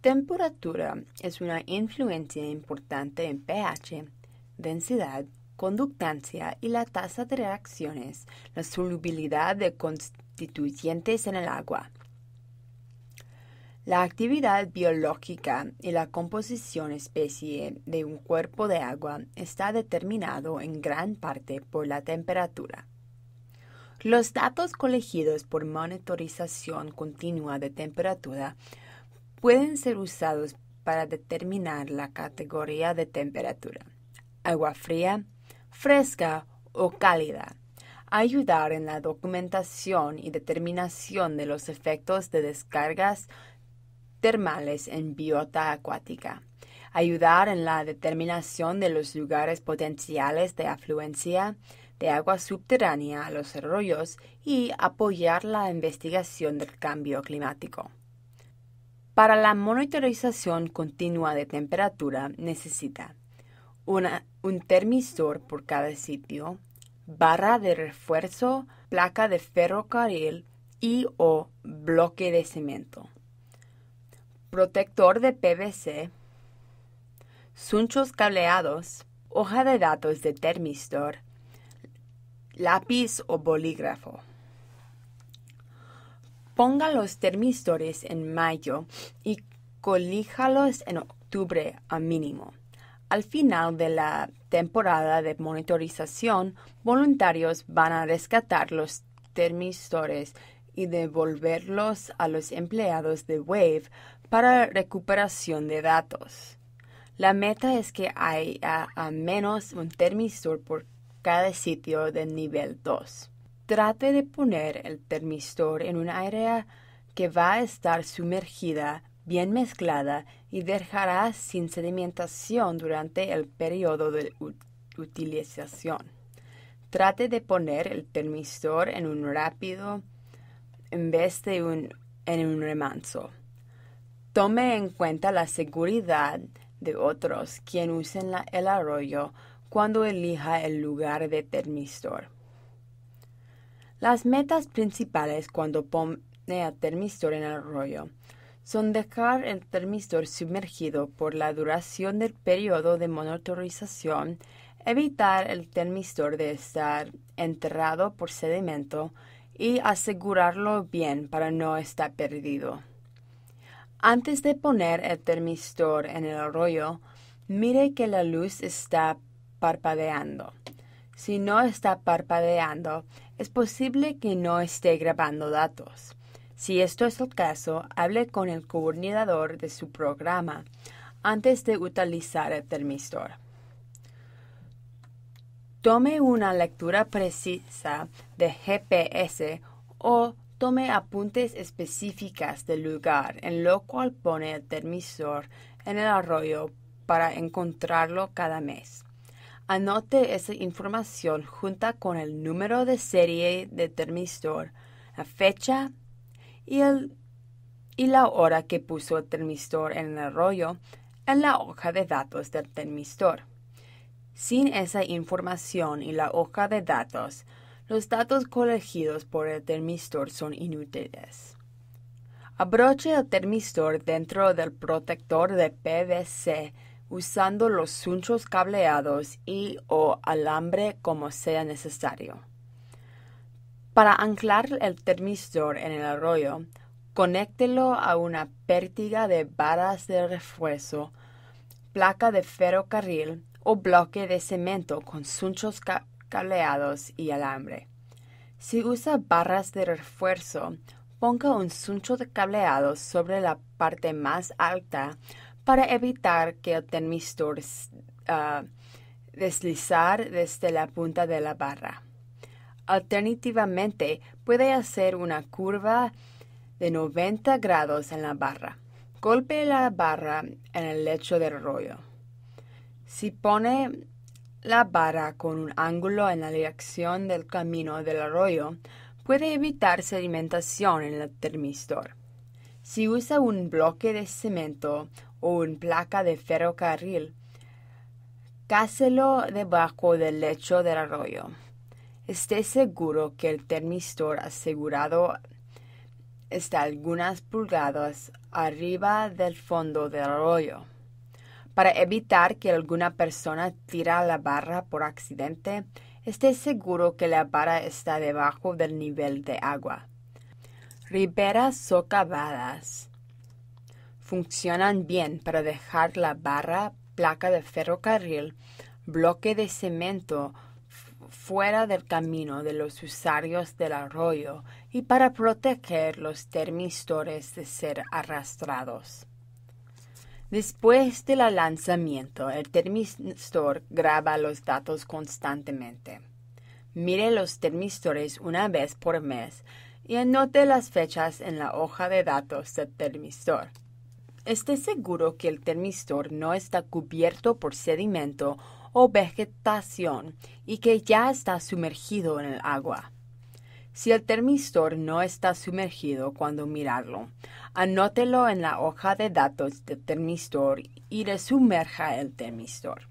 Temperatura es una influencia importante en pH, densidad, conductancia y la tasa de reacciones, la solubilidad de constituyentes en el agua. La actividad biológica y la composición especie de un cuerpo de agua está determinado en gran parte por la temperatura. Los datos colegidos por monitorización continua de temperatura pueden ser usados para determinar la categoría de temperatura, agua fría, fresca o cálida, ayudar en la documentación y determinación de los efectos de descargas termales en biota acuática, ayudar en la determinación de los lugares potenciales de afluencia de agua subterránea a los arroyos y apoyar la investigación del cambio climático. Para la monitorización continua de temperatura necesita un termistor por cada sitio, barra de refuerzo, placa de ferrocarril y o bloque de cemento, protector de PVC, sunchos cableados, hoja de datos de termistor, lápiz o bolígrafo. Ponga los termistores en mayo y colíjalos en octubre a mínimo. Al final de la temporada de monitorización, voluntarios van a rescatar los termistores y devolverlos a los empleados de Wave para recuperación de datos. La meta es que haya a menos un termistor por cada sitio de nivel 2. Trate de poner el termistor en un área que va a estar sumergida, bien mezclada y dejará sin sedimentación durante el periodo de utilización. Trate de poner el termistor en un rápido en vez de en un remanso. Tome en cuenta la seguridad de otros quien usen el arroyo cuando elija el lugar de termistor. Las metas principales cuando pone a termistor en el arroyo son dejar el termistor sumergido por la duración del periodo de monitorización, evitar el termistor de estar enterrado por sedimento y asegurarlo bien para no estar perdido. Antes de poner el termistor en el arroyo, mire que la luz está parpadeando. Si no está parpadeando, es posible que no esté grabando datos. Si esto es el caso, hable con el coordinador de su programa antes de utilizar el termistor. Tome una lectura precisa de GPS o tome apuntes específicas del lugar en lo cual pone el termistor en el arroyo para encontrarlo cada mes. Anote esa información junta con el número de serie del termistor, la fecha y, el, y la hora que puso el termistor en el arroyo en la hoja de datos del termistor. Sin esa información y la hoja de datos, los datos colegidos por el termistor son inútiles. Abroche el termistor dentro del protector de PVC usando los sunchos cableados y o alambre como sea necesario. Para anclar el termistor en el arroyo, conéctelo a una pértiga de barras de refuerzo, placa de ferrocarril o bloque de cemento con sunchos cableados y alambre. Si usa barras de refuerzo, ponga un suncho de cableado sobre la parte más alta para evitar que el termistor ah, deslizar desde la punta de la barra. Alternativamente, puede hacer una curva de 90 grados en la barra. Golpe la barra en el lecho del rollo. Si pone la barra con un ángulo en la dirección del camino del arroyo, puede evitar sedimentación en el termistor. Si usa un bloque de cemento o una placa de ferrocarril, cáselo debajo del lecho del arroyo. Esté seguro que el termistor asegurado está algunas pulgadas arriba del fondo del arroyo. Para evitar que alguna persona tira la barra por accidente, esté seguro que la barra está debajo del nivel de agua. Riberas socavadas. Funcionan bien para dejar la barra, placa de ferrocarril, bloque de cemento fuera del camino de los usuarios del arroyo y para proteger los termistores de ser arrastrados. Después del lanzamiento, el termistor graba los datos constantemente. Mire los termistores una vez por mes y anote las fechas en la hoja de datos del termistor. Esté seguro que el termistor no está cubierto por sedimento o vegetación y que ya está sumergido en el agua. Si el termistor no está sumergido cuando mirarlo, anótelo en la hoja de datos del termistor y resumerja el termistor.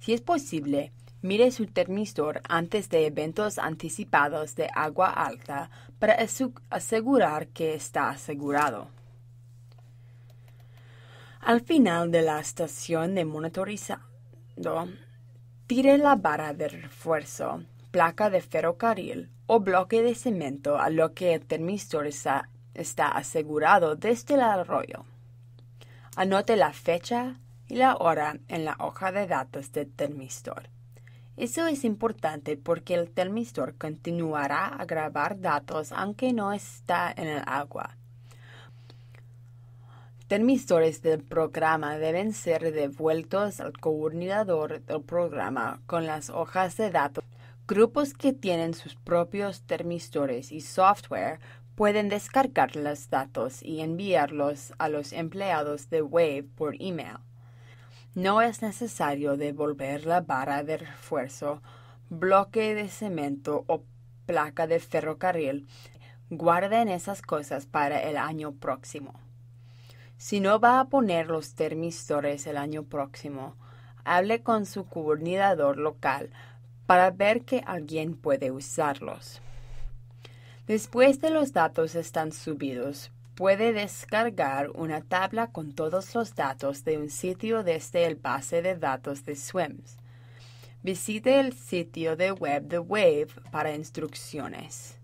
Si es posible, Mire su termistor antes de eventos anticipados de agua alta para asegurar que está asegurado. Al final de la estación de monitorizado, tire la barra de refuerzo, placa de ferrocarril o bloque de cemento a lo que el termistor está, está asegurado desde el arroyo. Anote la fecha y la hora en la hoja de datos del termistor. Eso es importante porque el termistor continuará a grabar datos aunque no está en el agua. Termistores del programa deben ser devueltos al coordinador del programa con las hojas de datos. Grupos que tienen sus propios termistores y software pueden descargar los datos y enviarlos a los empleados de Wave por email. No es necesario devolver la vara de refuerzo, bloque de cemento o placa de ferrocarril. Guarden esas cosas para el año próximo. Si no va a poner los termistores el año próximo, hable con su coordinador local para ver que alguien puede usarlos. Después de los datos están subidos, Puede descargar una tabla con todos los datos de un sitio desde el base de datos de SWIMS. Visite el sitio de web de Wave para instrucciones.